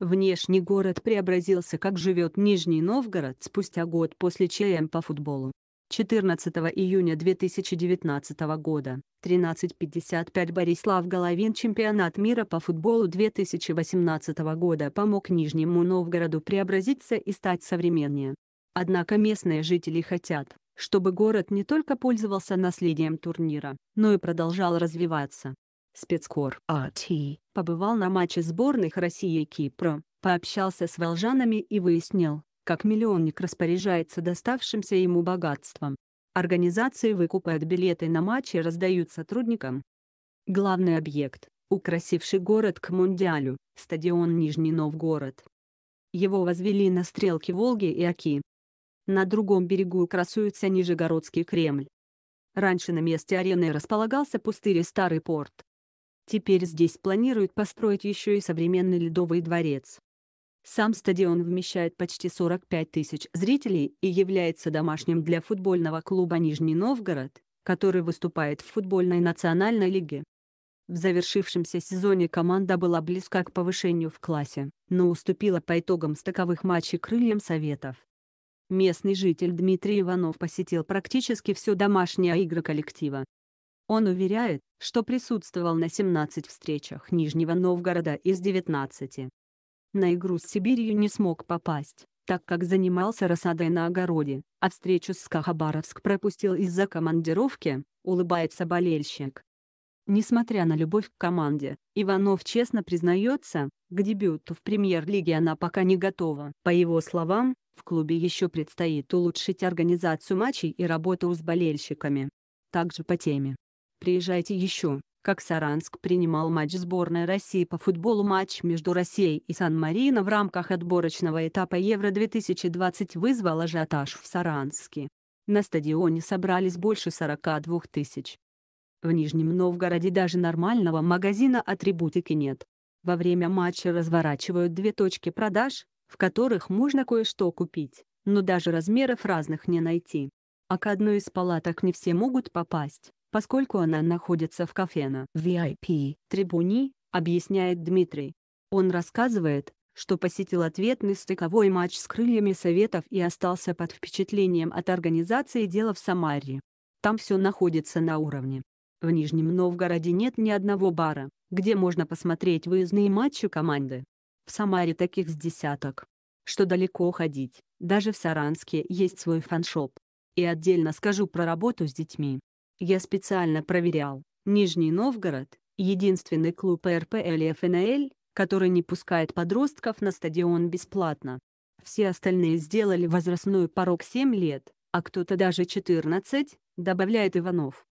Внешний город преобразился как живет Нижний Новгород спустя год после ЧМ по футболу. 14 июня 2019 года, 13.55 Борислав Головин Чемпионат мира по футболу 2018 года помог Нижнему Новгороду преобразиться и стать современнее. Однако местные жители хотят, чтобы город не только пользовался наследием турнира, но и продолжал развиваться. Спецкор АТ побывал на матче сборных России и Кипра, пообщался с волжанами и выяснил, как миллионник распоряжается доставшимся ему богатством. Организации выкупают билеты на матчи и раздают сотрудникам. Главный объект, украсивший город к Мундиалю, стадион Нижний Новгород. Его возвели на стрелке Волги и Оки. На другом берегу красуется Нижегородский Кремль. Раньше на месте арены располагался пустырь и старый порт. Теперь здесь планируют построить еще и современный ледовый дворец. Сам стадион вмещает почти 45 тысяч зрителей и является домашним для футбольного клуба «Нижний Новгород», который выступает в футбольной национальной лиге. В завершившемся сезоне команда была близка к повышению в классе, но уступила по итогам стыковых матчей крыльям Советов. Местный житель Дмитрий Иванов посетил практически все домашние игры коллектива, он уверяет, что присутствовал на 17 встречах Нижнего Новгорода из 19. На игру с Сибирью не смог попасть, так как занимался рассадой на огороде, а встречу с Кахабаровск пропустил из-за командировки, улыбается болельщик. Несмотря на любовь к команде, Иванов честно признается, к дебюту в премьер-лиге она пока не готова. По его словам, в клубе еще предстоит улучшить организацию матчей и работу с болельщиками. Также по теме Приезжайте еще. Как Саранск принимал матч сборной России по футболу матч между Россией и Сан-Марино в рамках отборочного этапа Евро-2020 вызвал ажиотаж в Саранске. На стадионе собрались больше 42 тысяч. В Нижнем Новгороде даже нормального магазина атрибутики нет. Во время матча разворачивают две точки продаж, в которых можно кое-что купить, но даже размеров разных не найти. А к одной из палаток не все могут попасть поскольку она находится в кафе на VIP трибуне, объясняет Дмитрий. Он рассказывает, что посетил ответный стыковой матч с крыльями Советов и остался под впечатлением от организации дела в Самаре. Там все находится на уровне. В Нижнем Новгороде нет ни одного бара, где можно посмотреть выездные матчи команды. В Самаре таких с десяток. Что далеко ходить, даже в Саранске есть свой фаншоп. И отдельно скажу про работу с детьми. Я специально проверял. Нижний Новгород — единственный клуб РПЛ и ФНЛ, который не пускает подростков на стадион бесплатно. Все остальные сделали возрастной порог 7 лет, а кто-то даже 14, добавляет Иванов.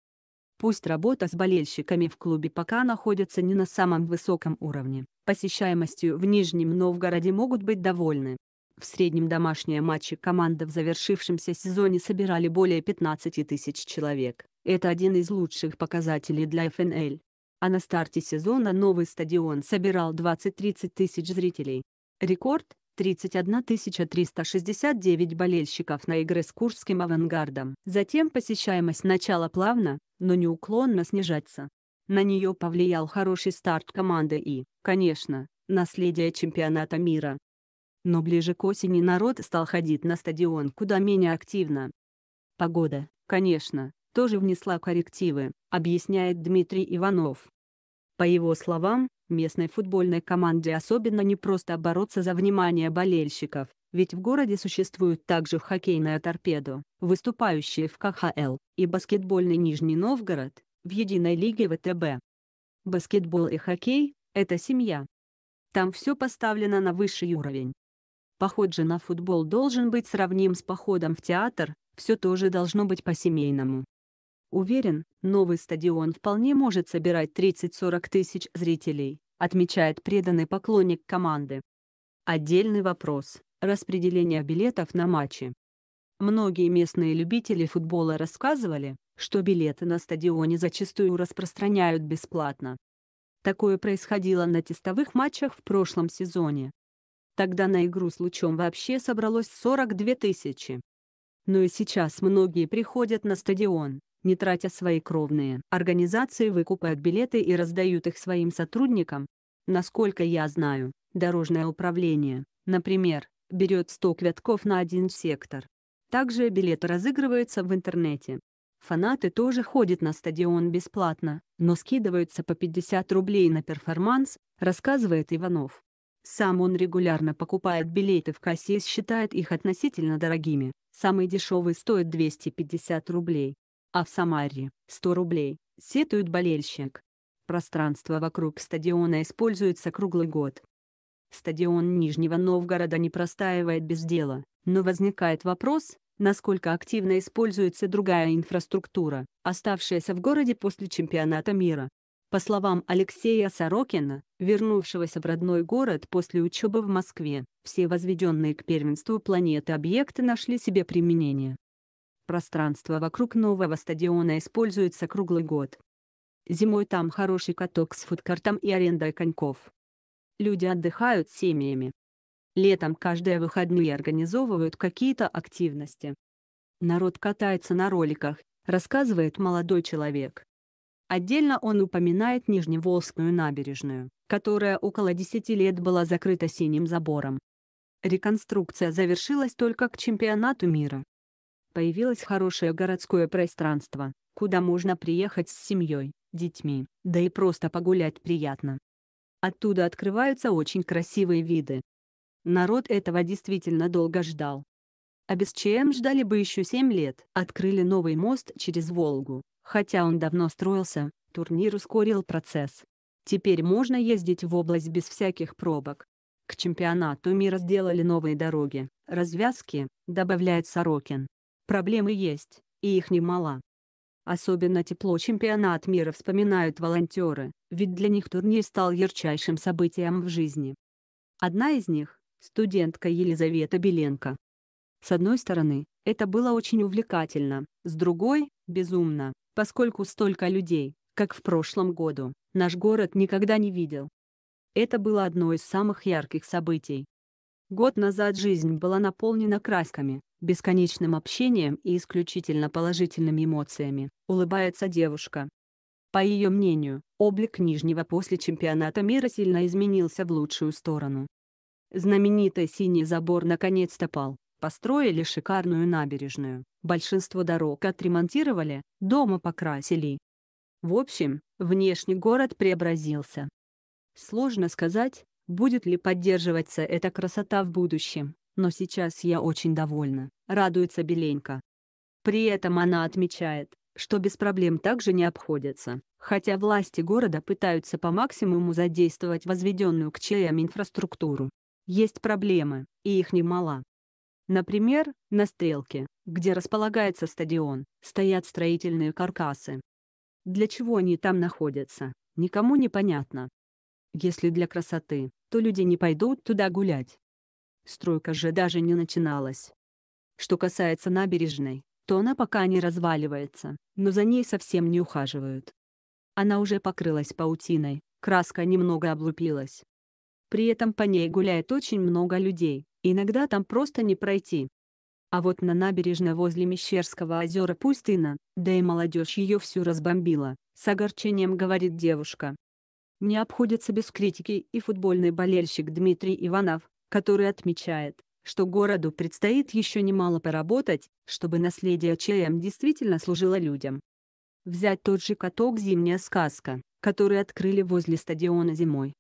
Пусть работа с болельщиками в клубе пока находится не на самом высоком уровне, посещаемостью в Нижнем Новгороде могут быть довольны. В среднем домашние матчи команды в завершившемся сезоне собирали более 15 тысяч человек. Это один из лучших показателей для ФНЛ. А на старте сезона новый стадион собирал 20-30 тысяч зрителей. Рекорд – 31 369 болельщиков на игры с курским авангардом. Затем посещаемость начала плавно, но неуклонно снижаться. На нее повлиял хороший старт команды и, конечно, наследие чемпионата мира. Но ближе к осени народ стал ходить на стадион куда менее активно. Погода, конечно, тоже внесла коррективы, объясняет Дмитрий Иванов. По его словам, местной футбольной команде особенно не просто бороться за внимание болельщиков, ведь в городе существует также хоккейная торпеда, выступающая в КХЛ, и баскетбольный Нижний Новгород, в единой лиге ВТБ. Баскетбол и хоккей – это семья. Там все поставлено на высший уровень. Поход же на футбол должен быть сравним с походом в театр, все тоже должно быть по-семейному. Уверен, новый стадион вполне может собирать 30-40 тысяч зрителей, отмечает преданный поклонник команды. Отдельный вопрос – распределение билетов на матчи. Многие местные любители футбола рассказывали, что билеты на стадионе зачастую распространяют бесплатно. Такое происходило на тестовых матчах в прошлом сезоне. Тогда на игру с лучом вообще собралось 42 тысячи. Но и сейчас многие приходят на стадион, не тратя свои кровные. Организации выкупают билеты и раздают их своим сотрудникам. Насколько я знаю, дорожное управление, например, берет 100 квятков на один сектор. Также билеты разыгрываются в интернете. Фанаты тоже ходят на стадион бесплатно, но скидываются по 50 рублей на перформанс, рассказывает Иванов. Сам он регулярно покупает билеты в кассе и считает их относительно дорогими, самый дешевый стоит 250 рублей а в Самаре – 100 рублей, сетует болельщик. Пространство вокруг стадиона используется круглый год. Стадион Нижнего Новгорода не простаивает без дела, но возникает вопрос, насколько активно используется другая инфраструктура, оставшаяся в городе после чемпионата мира. По словам Алексея Сорокина, вернувшегося в родной город после учебы в Москве, все возведенные к первенству планеты объекты нашли себе применение. Пространство вокруг нового стадиона используется круглый год. Зимой там хороший каток с фудкартом и арендой коньков. Люди отдыхают семьями. Летом каждые выходные организовывают какие-то активности. Народ катается на роликах, рассказывает молодой человек. Отдельно он упоминает Нижневолжскую набережную, которая около 10 лет была закрыта синим забором. Реконструкция завершилась только к чемпионату мира, Появилось хорошее городское пространство, куда можно приехать с семьей, детьми, да и просто погулять приятно. Оттуда открываются очень красивые виды. Народ этого действительно долго ждал. А без ЧМ ждали бы еще 7 лет. Открыли новый мост через Волгу. Хотя он давно строился, турнир ускорил процесс. Теперь можно ездить в область без всяких пробок. К чемпионату мира сделали новые дороги, развязки, добавляет Сорокин. Проблемы есть, и их немало. Особенно тепло чемпионат мира вспоминают волонтеры, ведь для них турнир стал ярчайшим событием в жизни. Одна из них – студентка Елизавета Беленко. С одной стороны, это было очень увлекательно, с другой – безумно, поскольку столько людей, как в прошлом году, наш город никогда не видел. Это было одно из самых ярких событий. Год назад жизнь была наполнена красками, Бесконечным общением и исключительно положительными эмоциями, улыбается девушка. По ее мнению, облик Нижнего после чемпионата мира сильно изменился в лучшую сторону. Знаменитый синий забор наконец-то пал, построили шикарную набережную, большинство дорог отремонтировали, дома покрасили. В общем, внешний город преобразился. Сложно сказать, будет ли поддерживаться эта красота в будущем, но сейчас я очень довольна», — радуется Беленька. При этом она отмечает, что без проблем также не обходятся, хотя власти города пытаются по максимуму задействовать возведенную к ЧМ инфраструктуру. Есть проблемы, и их немало. Например, на Стрелке, где располагается стадион, стоят строительные каркасы. Для чего они там находятся, никому не понятно. Если для красоты, то люди не пойдут туда гулять, стройка же даже не начиналась. Что касается набережной, то она пока не разваливается, но за ней совсем не ухаживают. Она уже покрылась паутиной, краска немного облупилась. При этом по ней гуляет очень много людей, иногда там просто не пройти. А вот на набережной возле Мещерского озера пустына, да и молодежь ее всю разбомбила, с огорчением говорит девушка. Не обходится без критики и футбольный болельщик Дмитрий Иванов, который отмечает, что городу предстоит еще немало поработать, чтобы наследие ЧМ действительно служило людям. Взять тот же каток «Зимняя сказка», который открыли возле стадиона зимой.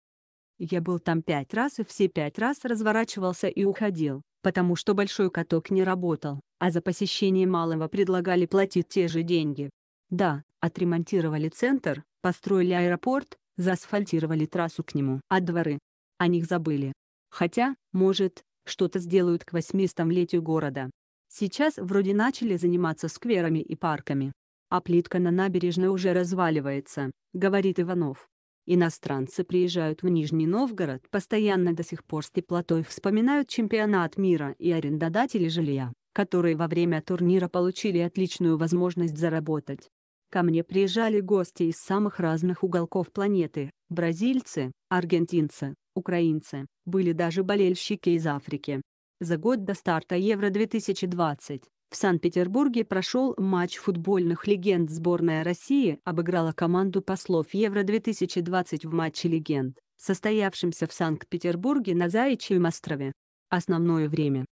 Я был там пять раз и все пять раз разворачивался и уходил, потому что большой каток не работал, а за посещение малого предлагали платить те же деньги. Да, отремонтировали центр, построили аэропорт, заасфальтировали трассу к нему, а дворы. О них забыли. Хотя, может, что-то сделают к 800 города. Сейчас вроде начали заниматься скверами и парками. А плитка на набережной уже разваливается, говорит Иванов. Иностранцы приезжают в Нижний Новгород, постоянно до сих пор с теплотой вспоминают чемпионат мира и арендодатели жилья, которые во время турнира получили отличную возможность заработать. Ко мне приезжали гости из самых разных уголков планеты – бразильцы, аргентинцы, украинцы, были даже болельщики из Африки. За год до старта Евро-2020 в Санкт-Петербурге прошел матч футбольных легенд сборная России обыграла команду послов Евро-2020 в матче легенд, состоявшемся в Санкт-Петербурге на Заячьем острове. Основное время.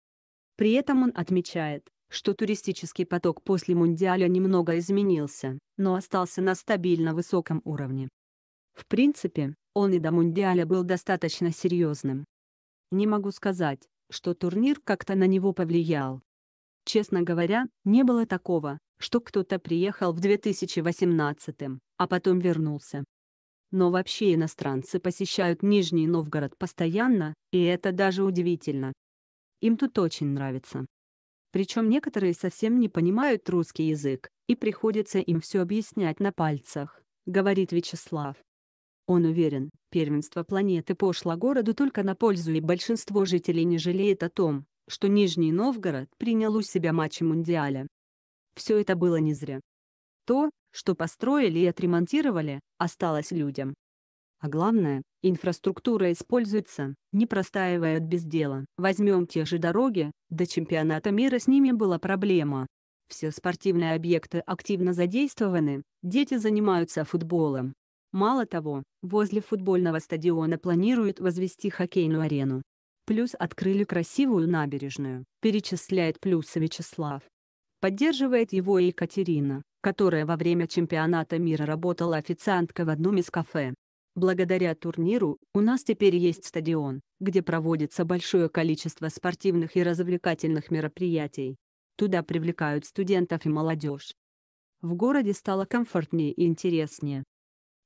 При этом он отмечает, что туристический поток после Мундиаля немного изменился, но остался на стабильно высоком уровне. В принципе, он и до Мундиаля был достаточно серьезным. Не могу сказать, что турнир как-то на него повлиял. Честно говоря, не было такого, что кто-то приехал в 2018, а потом вернулся. Но вообще иностранцы посещают Нижний Новгород постоянно, и это даже удивительно. Им тут очень нравится. Причем некоторые совсем не понимают русский язык, и приходится им все объяснять на пальцах, говорит Вячеслав. Он уверен, первенство планеты пошло городу только на пользу и большинство жителей не жалеет о том, что Нижний Новгород принял у себя матчи Мундиаля. Все это было не зря. То, что построили и отремонтировали, осталось людям. А главное, инфраструктура используется, не простаивает без дела. Возьмем те же дороги, до чемпионата мира с ними была проблема. Все спортивные объекты активно задействованы, дети занимаются футболом, Мало того, возле футбольного стадиона планируют возвести хоккейную арену. Плюс открыли красивую набережную, перечисляет плюсы Вячеслав. Поддерживает его и Екатерина, которая во время чемпионата мира работала официанткой в одном из кафе. Благодаря турниру, у нас теперь есть стадион, где проводится большое количество спортивных и развлекательных мероприятий. Туда привлекают студентов и молодежь. В городе стало комфортнее и интереснее,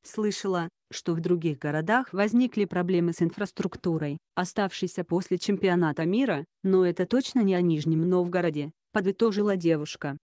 Слышала, что в других городах возникли проблемы с инфраструктурой, оставшейся после чемпионата мира, но это точно не о Нижнем Новгороде, подытожила девушка.